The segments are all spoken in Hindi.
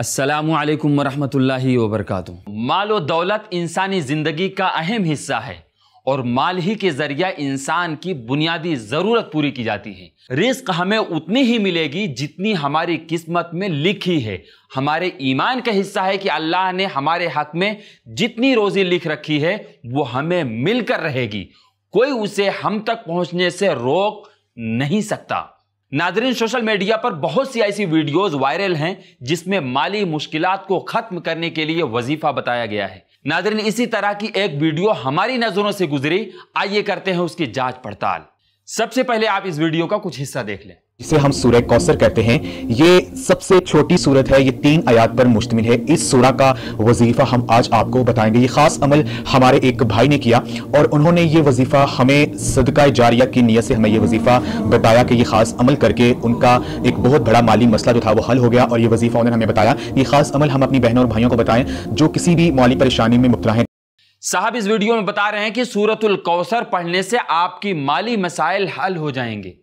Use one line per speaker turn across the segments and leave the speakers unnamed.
असलकम वरहमल वबरक माल व दौलत इंसानी ज़िंदगी का अहम हिस्सा है और माल ही के ज़रिए इंसान की बुनियादी ज़रूरत पूरी की जाती है रिस्क हमें उतनी ही मिलेगी जितनी हमारी किस्मत में लिखी है हमारे ईमान का हिस्सा है कि अल्लाह ने हमारे हक में जितनी रोज़ी लिख रखी है वो हमें मिलकर रहेगी कोई उसे हम तक पहुंचने से रोक नहीं सकता नाजरीन सोशल मीडिया पर बहुत सी ऐसी वीडियोस वायरल हैं जिसमें माली मुश्किल को खत्म करने के लिए वजीफा बताया गया है नाजरीन इसी तरह की एक वीडियो हमारी नजरों से गुजरी आइए करते हैं उसकी जांच पड़ताल सबसे पहले आप इस वीडियो का कुछ हिस्सा देख लें
जिसे हम सूर्य कौसर कहते हैं ये सबसे छोटी सूरत है ये तीन आयात पर मुश्तमिल है इस सूरा का वजीफा हम आज आपको बताएंगे ये खास अमल हमारे एक भाई ने किया और उन्होंने ये वजीफा हमें सदका जारिया की नीयत से हमें ये वजीफा बताया कि ये खास अमल करके उनका एक बहुत बड़ा माली मसला जो था वो हल हो गया और ये वजीफा उन्होंने हमें बताया ये खास अमल हम अपनी बहनों और भाइयों को बताएं जो किसी भी माली परेशानी में मुबला है
साहब इस वीडियो में बता रहे हैं कि सूरतुल कौसर पढ़ने से आपकी माली मसाइल हल हो जाएंगे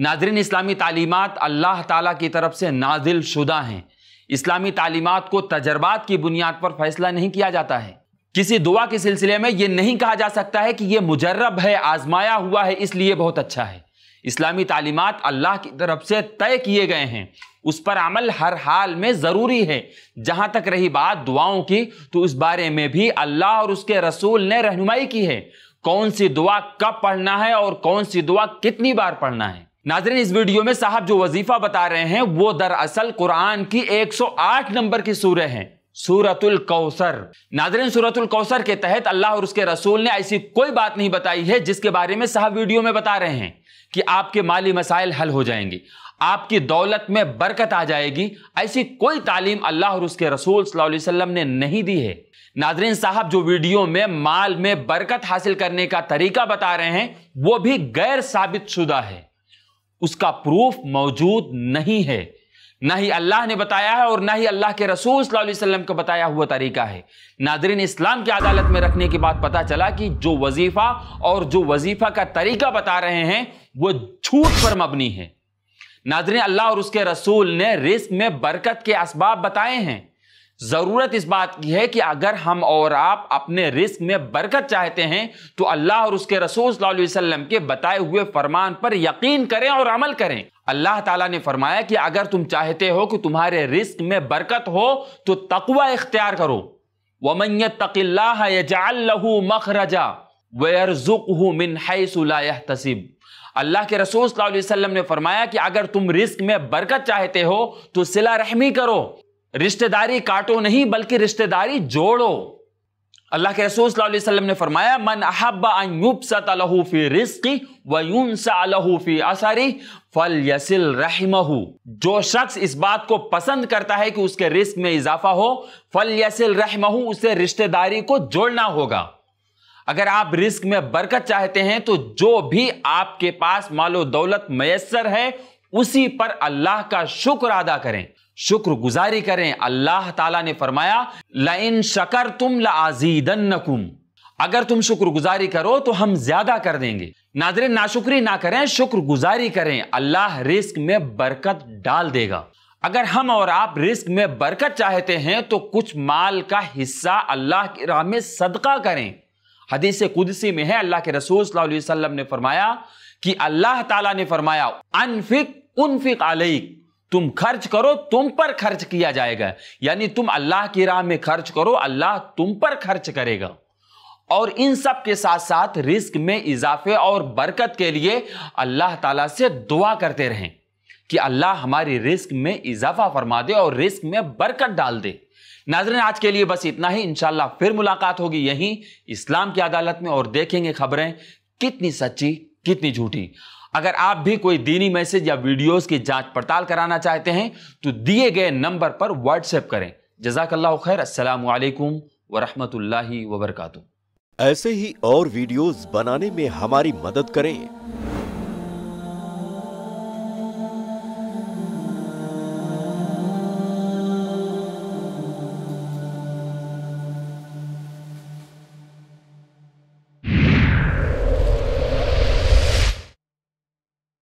नाजरीन इस्लामी तालीमत अल्लाह ताला की तरफ से नाजिल शुदा हैं इस्लामी तालीमत को तजर्बात की बुनियाद पर फैसला नहीं किया जाता है किसी दुआ के सिलसिले में ये नहीं कहा जा सकता है कि ये मुजर्रब है आजमाया हुआ है इसलिए बहुत अच्छा है इस्लामी तालीमत अल्लाह की तरफ से तय किए गए हैं उस पर अमल हर हाल में ज़रूरी है जहाँ तक रही बात दुआओं की तो उस बारे में भी अल्लाह और उसके रसूल ने रहनुमाई की है कौन सी दुआ कब पढ़ना है और कौन सी दुआ कितनी बार पढ़ना है नाजरीन इस वीडियो में साहब जो वजीफा बता रहे हैं वो दरअसल कुरान की 108 नंबर की सूरह है सूरतुल कौसर नाजरीन सूरतुल कौसर के तहत अल्लाह और उसके रसूल ने ऐसी कोई बात नहीं बताई है जिसके बारे में साहब वीडियो में बता रहे हैं कि आपके माली मसाइल हल हो जाएंगे आपकी दौलत में बरकत आ जाएगी ऐसी कोई तालीम अल्लाह और उसके रसूल सल्लाम ने नहीं दी है नाजरीन साहब जो वीडियो में माल में बरकत हासिल करने का तरीका बता रहे हैं वो भी गैर साबित शुदा है उसका प्रूफ मौजूद नहीं है ना ही अल्लाह ने बताया है और ना ही अल्लाह के रसूल वसल्लम का बताया हुआ तरीका है नादरीन इस्लाम की अदालत में रखने के बाद पता चला कि जो वजीफ़ा और जो वजीफ़ा का तरीका बता रहे हैं वो झूठ पर मबनी है नादरीन अल्लाह और उसके रसूल ने रिस्क में बरकत के इसबाब बताए हैं ज़रूरत इस बात की है कि अगर हम और आप अपने रिस्क में बरकत चाहते हैं तो अल्लाह और उसके रसूल वसल्लम के बताए हुए फरमान पर यकीन करें और अमल करें अल्लाह ताला ने फरमाया कि अगर तुम चाहते हो कि तुम्हारे रिस्क में बरकत हो तो तकवा इख्तियार करो वमैय तकल्लाहू मखरजा वरजुक मिन तसिब अल्लाह के रसूल वसल्लम ने फरमाया कि अगर तुम रिस्क में बरकत चाहते हो तो सिला रहमी करो रिश्तेदारी काटो नहीं बल्कि रिश्तेदारी जोड़ो अल्लाह के रसूल वसल्लम ने फरमाया मन अहबी रिस्की वयूनफी असरी फल यसिल रहमहू जो शख्स इस बात को पसंद करता है कि उसके रिस्क में इजाफा हो फल यसिल रहमहू उसे रिश्तेदारी को जोड़ना होगा अगर आप रिस्क में बरकत चाहते हैं तो जो भी आपके पास मालो दौलत मैसर है उसी पर अल्लाह का शुक्र अदा करें शुक्र गुजारी करें अल्लाह ताला ने फरमाया लाइन शकर तुम लाजीदन्नकुम अगर तुम शुक्रगुजारी करो तो हम ज्यादा कर देंगे ना नाशुक्री ना करें शुक्रगुजारी करें अल्लाह रिस्क में बरकत डाल देगा अगर हम और आप रिस्क में बरकत चाहते हैं तो कुछ माल का हिस्सा अल्लाह की राह में सदका करें हदीस कुदसी में है अल्लाह के रसूल सल्लल्लाहु अलैहि वसल्लम ने फरमाया कि अल्लाह ताला ने फरमाया अनफिक उनफिक अलैक तुम खर्च करो तुम पर खर्च किया जाएगा यानी तुम अल्लाह की राह में खर्च करो अल्लाह तुम पर खर्च करेगा और इन सब के साथ साथ रिस्क में इजाफे और बरकत के लिए अल्लाह ताला से दुआ करते रहें कि अल्लाह हमारी रिस्क में इजाफा फरमा दे और रिस्क में बरकत डाल दे नाजरन आज के लिए बस इतना ही इंशाल्लाह फिर मुलाकात होगी यहीं इस्लाम की अदालत में और देखेंगे खबरें कितनी सच्ची कितनी झूठी अगर आप भी कोई दीनी मैसेज या वीडियोस की जांच पड़ताल कराना चाहते हैं तो दिए गए नंबर पर व्हाट्सएप करें जजाकल्ला खैर असलम वरहमल वबरकू ऐसे
ही और वीडियोस बनाने में हमारी मदद करें